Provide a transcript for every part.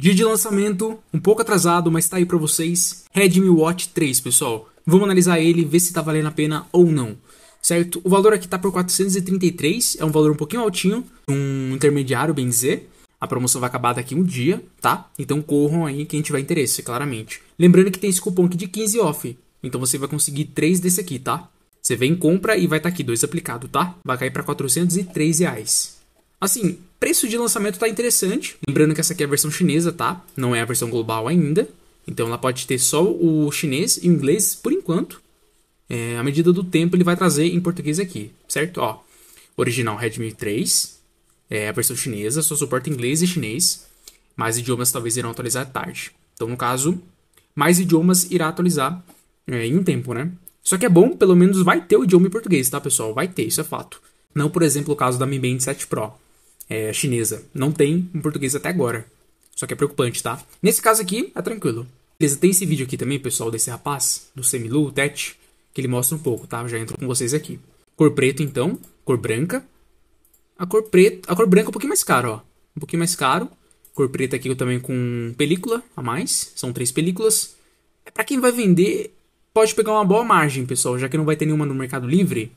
Dia de lançamento, um pouco atrasado, mas tá aí para vocês. Redmi Watch 3, pessoal. Vamos analisar ele, ver se tá valendo a pena ou não. Certo? O valor aqui tá por 433, é um valor um pouquinho altinho, um intermediário, bem dizer. A promoção vai acabar daqui um dia, tá? Então corram aí quem tiver interesse, claramente. Lembrando que tem esse cupom aqui de 15 off. Então você vai conseguir 3 desse aqui, tá? Você vem, compra e vai estar tá aqui, dois aplicado, tá? Vai cair para 403 reais. Assim, preço de lançamento tá interessante. Lembrando que essa aqui é a versão chinesa, tá? Não é a versão global ainda. Então ela pode ter só o chinês e o inglês por enquanto. É, à medida do tempo ele vai trazer em português aqui, certo? Ó, original Redmi 3, é a versão chinesa, só suporta inglês e chinês. Mais idiomas talvez irão atualizar tarde. Então, no caso, mais idiomas irá atualizar é, em um tempo, né? Só que é bom, pelo menos vai ter o idioma em português, tá, pessoal? Vai ter, isso é fato. Não, por exemplo, o caso da Mi Band 7 Pro, é, chinesa. Não tem em português até agora. Só que é preocupante, tá? Nesse caso aqui, é tranquilo. Beleza, tem esse vídeo aqui também, pessoal, desse rapaz, do Semilu, o Tete, que ele mostra um pouco, tá? já entro com vocês aqui. Cor preta, então, cor branca. A cor preta, a cor branca é um pouquinho mais caro, ó. Um pouquinho mais caro. Cor preta aqui também com película a mais. São três películas. É para quem vai vender, pode pegar uma boa margem, pessoal, já que não vai ter nenhuma no Mercado Livre.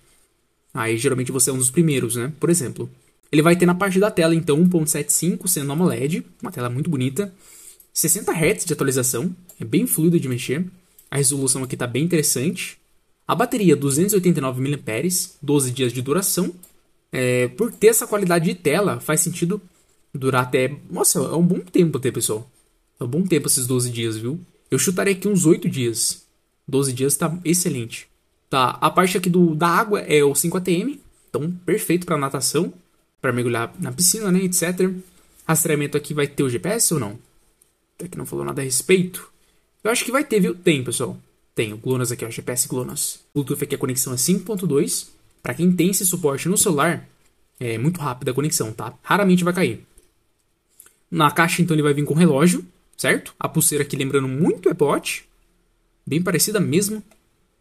Aí geralmente você é um dos primeiros, né? Por exemplo. Ele vai ter na parte da tela, então, 1.75 sendo uma LED, uma tela muito bonita. 60 Hz de atualização, é bem fluido de mexer. A resolução aqui está bem interessante. A bateria 289 mAh, 12 dias de duração. É, por ter essa qualidade de tela, faz sentido durar até. Nossa, é um bom tempo até, pessoal. É um bom tempo esses 12 dias, viu? Eu chutarei aqui uns 8 dias. 12 dias está excelente. Tá, a parte aqui do, da água é o 5ATM, então perfeito para natação para mergulhar na piscina, né, etc. Rastreamento aqui vai ter o GPS ou não? Até que não falou nada a respeito. Eu acho que vai ter, viu? Tem, pessoal. Tem o GLONASS aqui, ó, GPS GLONASS. Bluetooth aqui a conexão é 5.2. Para quem tem esse suporte no celular, é muito rápida a conexão, tá? Raramente vai cair. Na caixa, então, ele vai vir com relógio, certo? A pulseira aqui lembrando muito o é Apple bem parecida mesmo.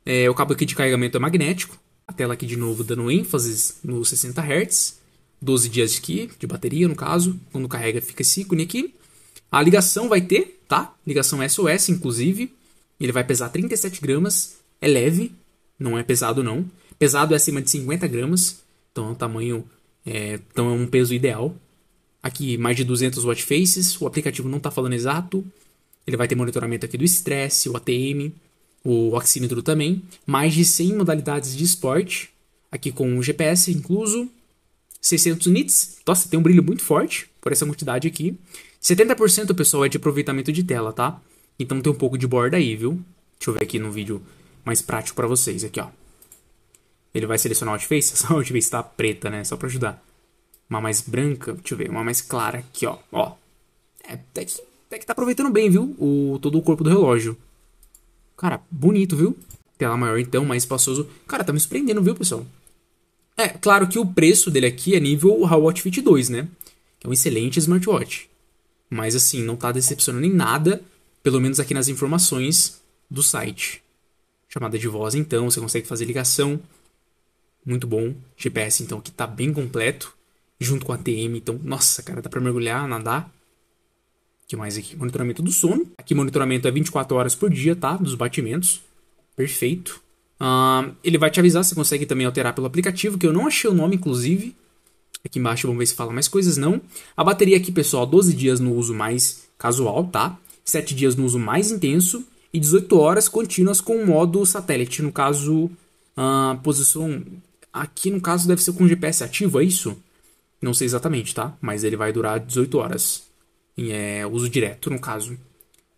É, o cabo aqui de carregamento é magnético. A tela aqui de novo dando ênfase nos 60 Hz. 12 dias de aqui, de bateria no caso, quando carrega fica esse ícone aqui. A ligação vai ter, tá? Ligação SOS, inclusive. Ele vai pesar 37 gramas, é leve, não é pesado não. Pesado é acima de 50 gramas, então é um tamanho, é, então é um peso ideal. Aqui mais de 200 watch faces, o aplicativo não está falando exato. Ele vai ter monitoramento aqui do estresse, o ATM, o oxímetro também. Mais de 100 modalidades de esporte, aqui com o GPS incluso. 600 nits. Nossa, tem um brilho muito forte por essa quantidade aqui. 70% pessoal é de aproveitamento de tela, tá? Então tem um pouco de borda aí, viu? Deixa eu ver aqui no vídeo mais prático para vocês, aqui ó. Ele vai selecionar a outface, essa outface tá preta, né? Só para ajudar. Uma mais branca, deixa eu ver, uma mais clara aqui, ó. Ó. É, até que, até que tá aproveitando bem, viu? O, todo o corpo do relógio. Cara, bonito, viu? Tela maior então, mais espaçoso. Cara, tá me surpreendendo, viu, pessoal? É claro que o preço dele aqui é nível Huawei Fit 2, né? Que é um excelente smartwatch. Mas assim, não tá decepcionando em nada, pelo menos aqui nas informações do site. Chamada de voz então, você consegue fazer ligação. Muito bom. GPS então que tá bem completo, junto com a TM, então, nossa, cara, dá para mergulhar, nadar. Que mais aqui? Monitoramento do sono. Aqui monitoramento é 24 horas por dia, tá? Dos batimentos. Perfeito. Uh, ele vai te avisar, você consegue também alterar pelo aplicativo, que eu não achei o nome, inclusive. Aqui embaixo vamos ver se fala mais coisas, não. A bateria aqui, pessoal, 12 dias no uso mais casual, tá? 7 dias no uso mais intenso e 18 horas contínuas com o modo satélite, no caso, a uh, posição... Aqui, no caso, deve ser com GPS ativo, é isso? Não sei exatamente, tá? Mas ele vai durar 18 horas. Em é uso direto, no caso.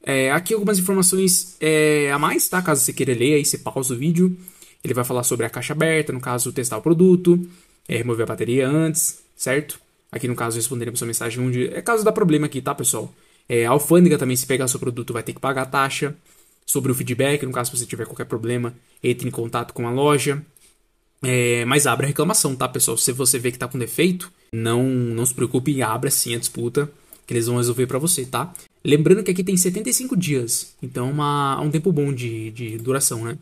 É, aqui algumas informações é, a mais, tá? Caso você queira ler, aí você pausa o vídeo. Ele vai falar sobre a caixa aberta, no caso, testar o produto, é, remover a bateria antes, certo? Aqui no caso, responderemos sua mensagem onde. É caso dá problema aqui, tá, pessoal? É, a alfândega também, se pegar seu produto, vai ter que pagar a taxa. Sobre o feedback, no caso, se você tiver qualquer problema, entre em contato com a loja. É, mas abra a reclamação, tá, pessoal? Se você vê que tá com defeito, não, não se preocupe e abra sim a disputa, que eles vão resolver para você, tá? Lembrando que aqui tem 75 dias, então uma, um tempo bom de, de duração, né?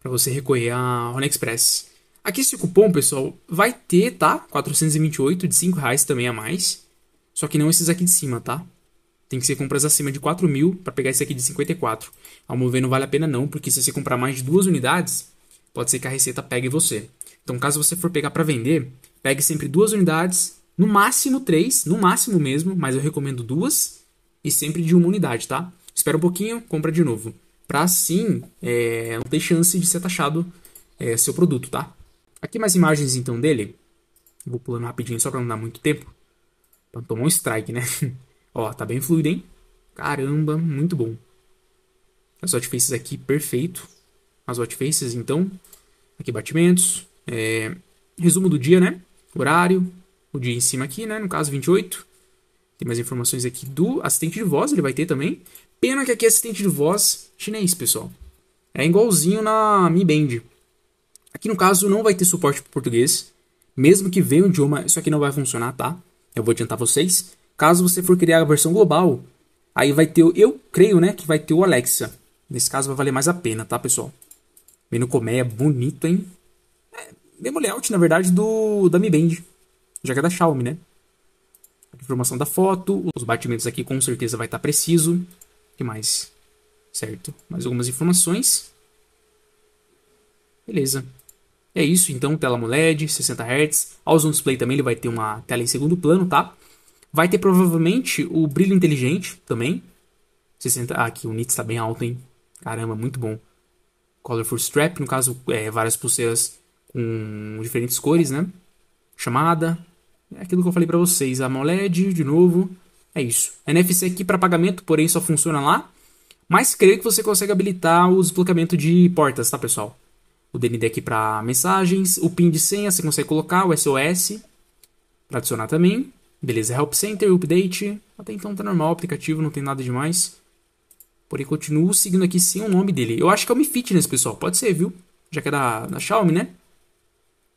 Para você recolher a OnExpress. Aqui esse cupom, pessoal, vai ter, tá? 428 de 5 reais também a mais. Só que não esses aqui de cima, tá? Tem que ser compras acima de 4 mil para pegar esse aqui de 54. Ao mover não vale a pena não, porque se você comprar mais de duas unidades, pode ser que a receita pegue você. Então, caso você for pegar para vender, pegue sempre duas unidades, no máximo três, no máximo mesmo, mas eu recomendo duas e sempre de uma unidade, tá? Espera um pouquinho, compra de novo. Pra assim é, não ter chance de ser taxado é, seu produto, tá? Aqui mais imagens então dele. Vou pulando rapidinho só pra não dar muito tempo. Pra não tomar um strike, né? Ó, tá bem fluido, hein? Caramba, muito bom. As hot faces aqui, perfeito. As hot faces, então. Aqui batimentos. É... Resumo do dia, né? Horário. O dia em cima aqui, né? No caso, 28. Tem mais informações aqui do assistente de voz, ele vai ter também. Pena que aqui é assistente de voz chinês, pessoal. É igualzinho na Mi Band. Aqui no caso não vai ter suporte para português. Mesmo que venha o idioma, isso aqui não vai funcionar, tá? Eu vou adiantar vocês. Caso você for criar a versão global, aí vai ter, eu creio, né, que vai ter o Alexa. Nesse caso vai valer mais a pena, tá, pessoal? Menu é bonito, hein? É, mesmo layout, na verdade, do da Mi Band. Já que é da Xiaomi, né? informação da foto, os batimentos aqui com certeza vai estar tá preciso. O que mais? Certo, mais algumas informações. Beleza. É isso, então, tela AMOLED, 60 Hz. Zoom Display também ele vai ter uma tela em segundo plano, tá? Vai ter provavelmente o brilho inteligente também. 60... Ah, aqui o nits está bem alto, hein? Caramba, muito bom. Colorful Strap, no caso, é, várias pulseiras com diferentes cores, né? Chamada, é aquilo que eu falei para vocês, a MOLED, de novo, é isso. NFC aqui para pagamento, porém só funciona lá. Mas creio que você consegue habilitar o desbloqueamento de portas, tá, pessoal? O DND aqui para mensagens, o PIN de senha você consegue colocar, o SOS para adicionar também. Beleza, Help Center, Update. Até então tá normal o aplicativo, não tem nada demais. Porém, continuo seguindo aqui sem o nome dele. Eu acho que é o Mi Fitness, pessoal. Pode ser, viu? Já que é da, da Xiaomi, né?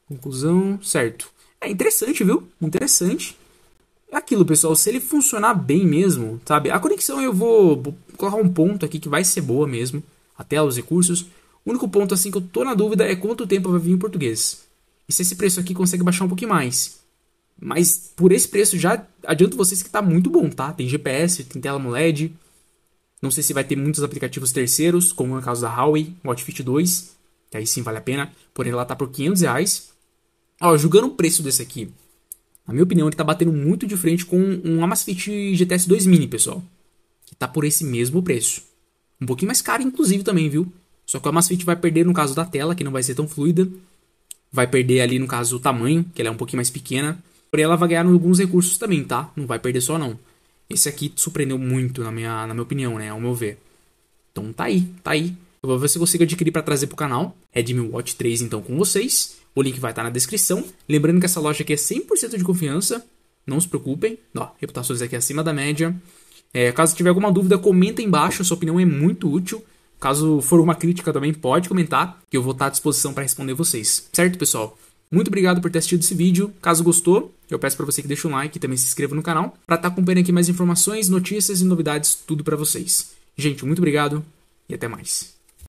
Conclusão, certo. É interessante, viu? Interessante. É aquilo, pessoal. Se ele funcionar bem mesmo, sabe? A conexão eu vou, colocar um ponto aqui que vai ser boa mesmo. Até os recursos. O único ponto assim que eu tô na dúvida é quanto tempo vai vir em português. E se esse preço aqui consegue baixar um pouquinho mais. Mas por esse preço já adianto vocês que tá muito bom, tá? Tem GPS, tem tela AMOLED. Não sei se vai ter muitos aplicativos terceiros, como no é caso da Huawei, Watch Fit 2, que aí sim vale a pena. Porém, ela tá por 500 reais. Ó, julgando o preço desse aqui, na minha opinião, ele tá batendo muito de frente com um Amazfit GTS 2 Mini, pessoal. Que tá por esse mesmo preço. Um pouquinho mais caro, inclusive, também, viu? Só que o Amazfit vai perder, no caso da tela, que não vai ser tão fluida. Vai perder ali, no caso, o tamanho, que ela é um pouquinho mais pequena. Porém, ela vai ganhar alguns recursos também, tá? Não vai perder só, não. Esse aqui surpreendeu muito, na minha, na minha opinião, né? Ao meu ver. Então tá aí, tá aí. Eu vou ver se eu consigo adquirir para trazer pro canal. Redmi Watch 3, então, com vocês. O link vai estar na descrição. Lembrando que essa loja aqui é 100% de confiança. Não se preocupem. Ó, reputações aqui acima da média. É, caso tiver alguma dúvida, comenta aí embaixo. A sua opinião é muito útil. Caso for uma crítica também, pode comentar, que eu vou estar à disposição para responder vocês. Certo, pessoal? Muito obrigado por ter assistido esse vídeo. Caso gostou, eu peço para você que deixe um like e também se inscreva no canal para estar tá acompanhando aqui mais informações, notícias e novidades, tudo para vocês. Gente, muito obrigado e até mais.